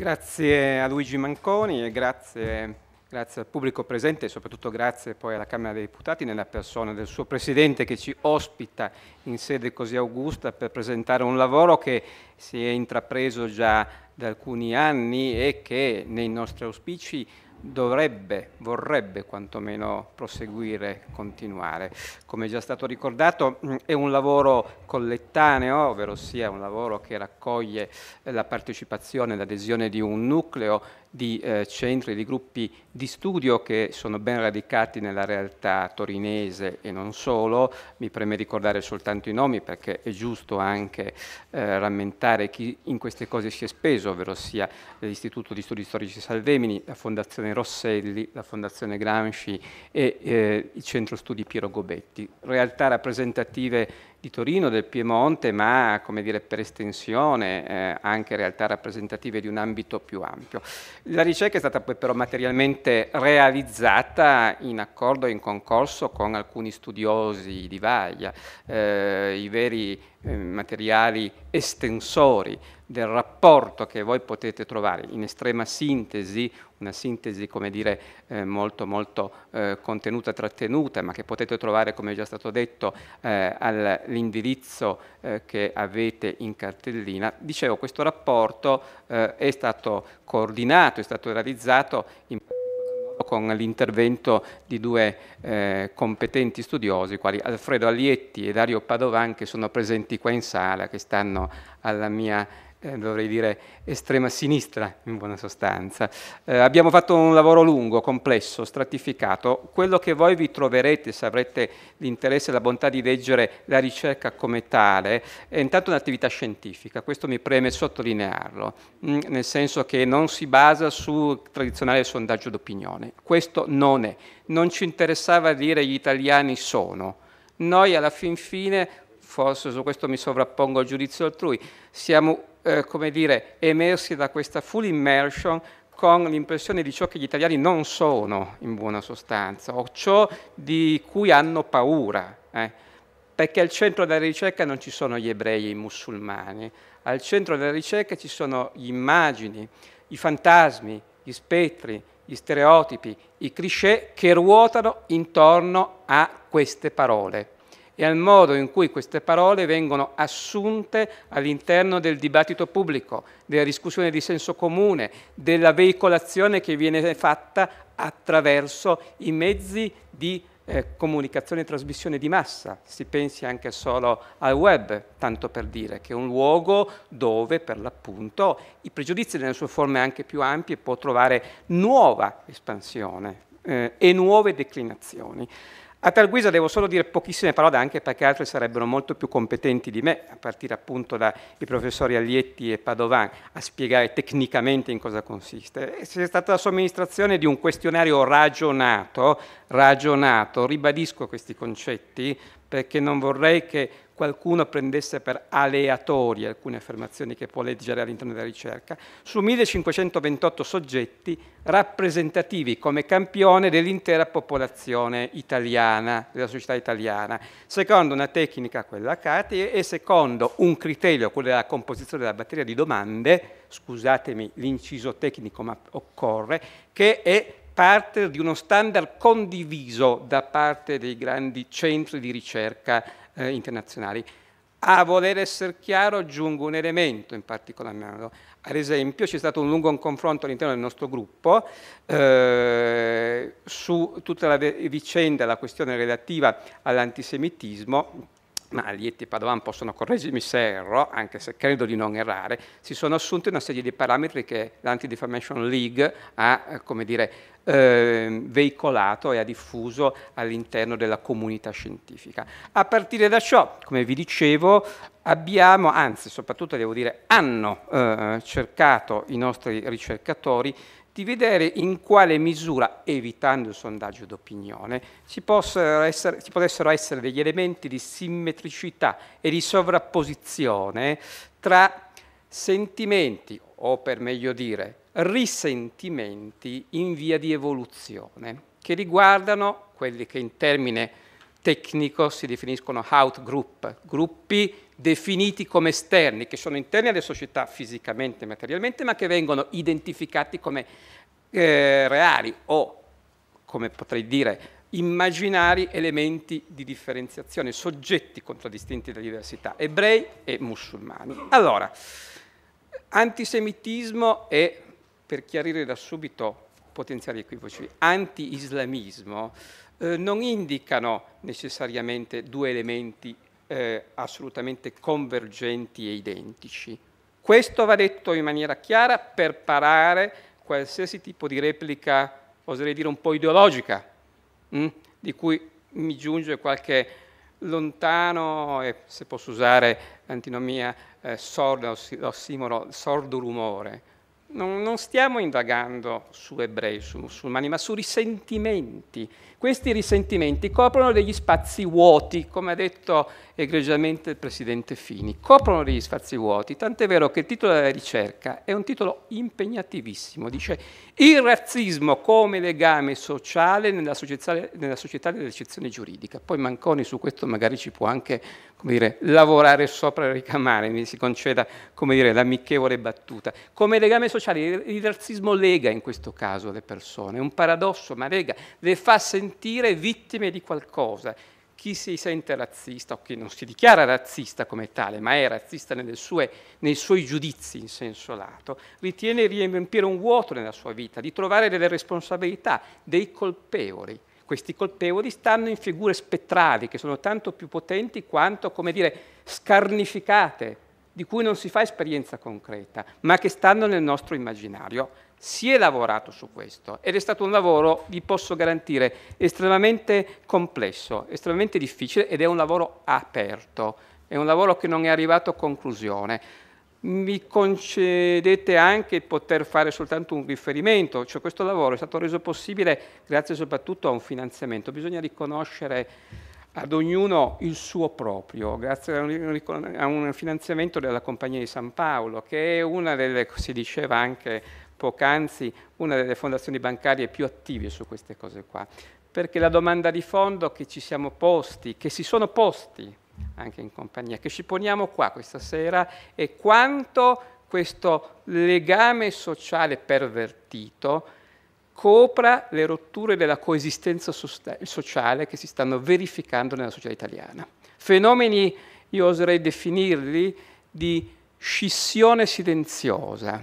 Grazie a Luigi Manconi e grazie, grazie al pubblico presente e soprattutto grazie poi alla Camera dei Deputati nella persona del suo Presidente che ci ospita in sede così augusta per presentare un lavoro che si è intrapreso già da alcuni anni e che nei nostri auspici dovrebbe, vorrebbe quantomeno proseguire, continuare. Come già stato ricordato mm, è un lavoro collettaneo, ovvero sia un lavoro che raccoglie eh, la partecipazione, l'adesione di un nucleo di eh, centri, di gruppi di studio che sono ben radicati nella realtà torinese e non solo, mi preme ricordare soltanto i nomi perché è giusto anche eh, rammentare chi in queste cose si è speso, ovvero sia l'Istituto di Studi Storici Salvemini, la Fondazione Rosselli, la Fondazione Gramsci e eh, il Centro Studi Piero Gobetti, realtà rappresentative di Torino, del Piemonte, ma come dire, per estensione eh, anche realtà rappresentative di un ambito più ampio. La ricerca è stata poi però materialmente realizzata in accordo e in concorso con alcuni studiosi di Vaglia, eh, i veri eh, materiali estensori del rapporto che voi potete trovare, in estrema sintesi, una sintesi come dire eh, molto molto eh, contenuta, trattenuta, ma che potete trovare, come è già stato detto, eh, all'indirizzo eh, che avete in cartellina. Dicevo, questo rapporto eh, è stato coordinato, è stato realizzato in con l'intervento di due eh, competenti studiosi, quali Alfredo Alietti e Dario Padovan, che sono presenti qua in sala, che stanno alla mia eh, dovrei dire estrema sinistra in buona sostanza. Eh, abbiamo fatto un lavoro lungo, complesso, stratificato. Quello che voi vi troverete se avrete l'interesse e la bontà di leggere la ricerca come tale è intanto un'attività scientifica, questo mi preme sottolinearlo, mh, mm, nel senso che non si basa sul tradizionale sondaggio d'opinione. Questo non è. Non ci interessava dire gli italiani sono. Noi alla fin fine forse su questo mi sovrappongo al giudizio altrui, siamo eh, come dire, emersi da questa full immersion con l'impressione di ciò che gli italiani non sono in buona sostanza o ciò di cui hanno paura. Eh. Perché al centro della ricerca non ci sono gli ebrei e i musulmani, al centro della ricerca ci sono gli immagini, i fantasmi, gli spettri, gli stereotipi, i cliché che ruotano intorno a queste parole e al modo in cui queste parole vengono assunte all'interno del dibattito pubblico, della discussione di senso comune, della veicolazione che viene fatta attraverso i mezzi di eh, comunicazione e trasmissione di massa, si pensi anche solo al web, tanto per dire che è un luogo dove per l'appunto i pregiudizi nelle sue forme anche più ampie può trovare nuova espansione eh, e nuove declinazioni. A tal guisa devo solo dire pochissime parole anche perché altri sarebbero molto più competenti di me, a partire appunto dai professori Aglietti e Padovan, a spiegare tecnicamente in cosa consiste. Se è stata la somministrazione di un questionario ragionato, ragionato, ribadisco questi concetti perché non vorrei che qualcuno prendesse per aleatorie alcune affermazioni che può leggere all'interno della ricerca, su 1528 soggetti rappresentativi come campione dell'intera popolazione italiana, della società italiana, secondo una tecnica, quella Cati, e secondo un criterio, quello della composizione della batteria di domande, scusatemi l'inciso tecnico ma occorre, che è parte di uno standard condiviso da parte dei grandi centri di ricerca eh, internazionali. A voler essere chiaro aggiungo un elemento in particolar modo. Ad esempio c'è stato un lungo confronto all'interno del nostro gruppo eh, su tutta la vicenda, la questione relativa all'antisemitismo ma Lietti e Padovan possono correggermi se erro, anche se credo di non errare, si sono assunti una serie di parametri che l'Anti-Defamation League ha, eh, come dire, eh, veicolato e ha diffuso all'interno della comunità scientifica. A partire da ciò, come vi dicevo, abbiamo, anzi soprattutto devo dire, hanno eh, cercato i nostri ricercatori di vedere in quale misura, evitando il sondaggio d'opinione, ci, essere, ci potessero essere degli elementi di simmetricità e di sovrapposizione tra sentimenti, o per meglio dire, risentimenti in via di evoluzione, che riguardano quelli che in termine tecnico si definiscono out group, gruppi definiti come esterni, che sono interni alle società fisicamente e materialmente, ma che vengono identificati come eh, reali o, come potrei dire, immaginari elementi di differenziazione, soggetti contraddistinti da diversità, ebrei e musulmani. Allora, antisemitismo e, per chiarire da subito potenziali equivoci, anti-islamismo eh, non indicano necessariamente due elementi eh, assolutamente convergenti e identici. Questo va detto in maniera chiara per parare qualsiasi tipo di replica, oserei dire un po' ideologica, mh, mm, di cui mi giunge qualche lontano e, se posso usare l'antinomia, eh, sordo, ossimoro, sordo rumore. Non, non stiamo indagando su ebrei, su musulmani, ma su risentimenti. Questi risentimenti coprono degli spazi vuoti, come ha detto egregiamente il presidente Fini, coprono degli spazi vuoti, tant'è vero che il titolo della ricerca è un titolo impegnativissimo, dice il razzismo come legame sociale nella società, nella società dell'eccezione giuridica. Poi Manconi su questo magari ci può anche come dire, lavorare sopra e ricamare, mi si conceda come dire, l'amichevole battuta. Come legame sociale sociale, il razzismo lega in questo caso le persone, è un paradosso, ma lega, le fa sentire vittime di qualcosa. Chi si sente razzista o chi non si dichiara razzista come tale, ma è razzista sue, nei suoi giudizi in senso lato, ritiene di riempire un vuoto nella sua vita, di trovare delle responsabilità, dei colpevoli questi colpevoli stanno in figure spettrali che sono tanto più potenti quanto, come dire, scarnificate di cui non si fa esperienza concreta, ma che stanno nel nostro immaginario. Si è lavorato su questo ed è stato un lavoro, vi posso garantire, estremamente complesso, estremamente difficile ed è un lavoro aperto, è un lavoro che non è arrivato a conclusione. Mi concedete anche poter fare soltanto un riferimento, cioè questo lavoro è stato reso possibile grazie soprattutto a un finanziamento. Bisogna riconoscere ad ognuno il suo proprio, grazie a un, finanziamento della Compagnia di San Paolo, che è una delle, si diceva anche poc'anzi, una delle fondazioni bancarie più attive su queste cose qua. Perché la domanda di fondo che ci siamo posti, che si sono posti anche in compagnia, che ci poniamo qua questa sera, è quanto questo legame sociale pervertito copra le rotture della coesistenza sociale che si stanno verificando nella società italiana. Fenomeni, io oserei definirli, di scissione silenziosa,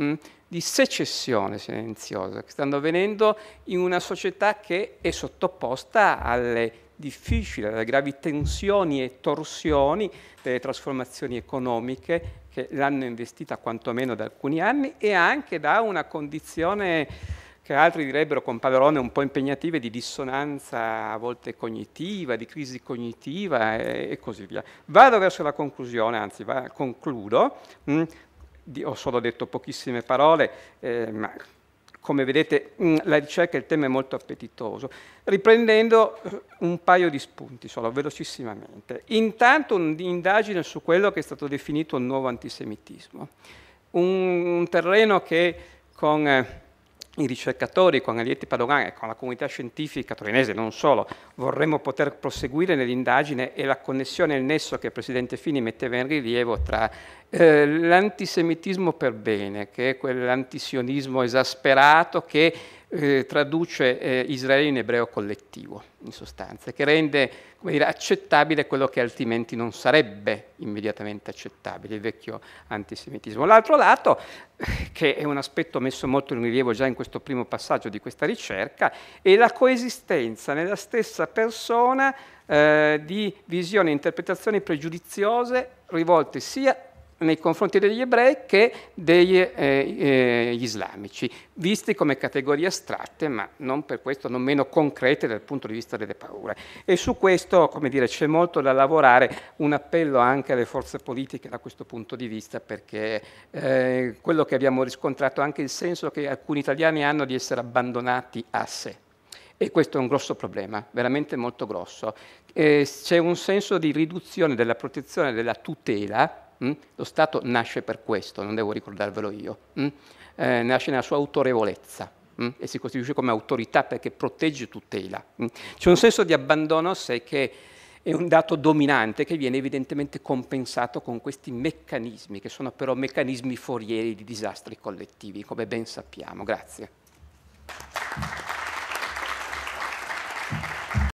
mm, di secessione silenziosa, che stanno avvenendo in una società che è sottoposta alle difficili, alle gravi tensioni e torsioni delle trasformazioni economiche che l'hanno investita quantomeno da alcuni anni e anche da una condizione che altri direbbero con parolone un po' impegnative di dissonanza a volte cognitiva, di crisi cognitiva e, e così via. Vado verso la conclusione, anzi va, concludo, mh, mm, di, ho solo detto pochissime parole, eh, ma come vedete mh, mm, la ricerca, il tema è molto appetitoso, riprendendo eh, un paio di spunti solo, velocissimamente. Intanto un'indagine su quello che è stato definito un nuovo antisemitismo, un, un terreno che con... Eh, i ricercatori con Alieti Padogan e con la comunità scientifica torinese, non solo, vorremmo poter proseguire nell'indagine e la connessione il nesso che il Presidente Fini metteva in rilievo tra eh, l'antisemitismo per bene, che è quell'antisionismo esasperato che eh, traduce eh, Israele in ebreo collettivo, in sostanza, che rende dire, accettabile quello che altrimenti non sarebbe immediatamente accettabile, il vecchio antisemitismo. L'altro lato, eh, che è un aspetto messo molto in rilievo già in questo primo passaggio di questa ricerca, è la coesistenza nella stessa persona eh, di visioni e interpretazioni pregiudiziose rivolte sia nei confronti degli ebrei che degli eh, eh, islamici, visti come categorie astratte, ma non per questo non meno concrete dal punto di vista delle paure. E su questo, come dire, c'è molto da lavorare, un appello anche alle forze politiche da questo punto di vista, perché eh, quello che abbiamo riscontrato è anche il senso che alcuni italiani hanno di essere abbandonati a sé. E questo è un grosso problema, veramente molto grosso. Eh, c'è un senso di riduzione della protezione, della tutela, Mm? Lo Stato nasce per questo, non devo ricordarvelo io. Mm? Eh, nasce nella sua autorevolezza mm? e si costituisce come autorità perché protegge e tutela. C'è un senso di abbandono a sé che è un dato dominante che viene evidentemente compensato con questi meccanismi, che sono però meccanismi forieri di disastri collettivi, come ben sappiamo. Grazie.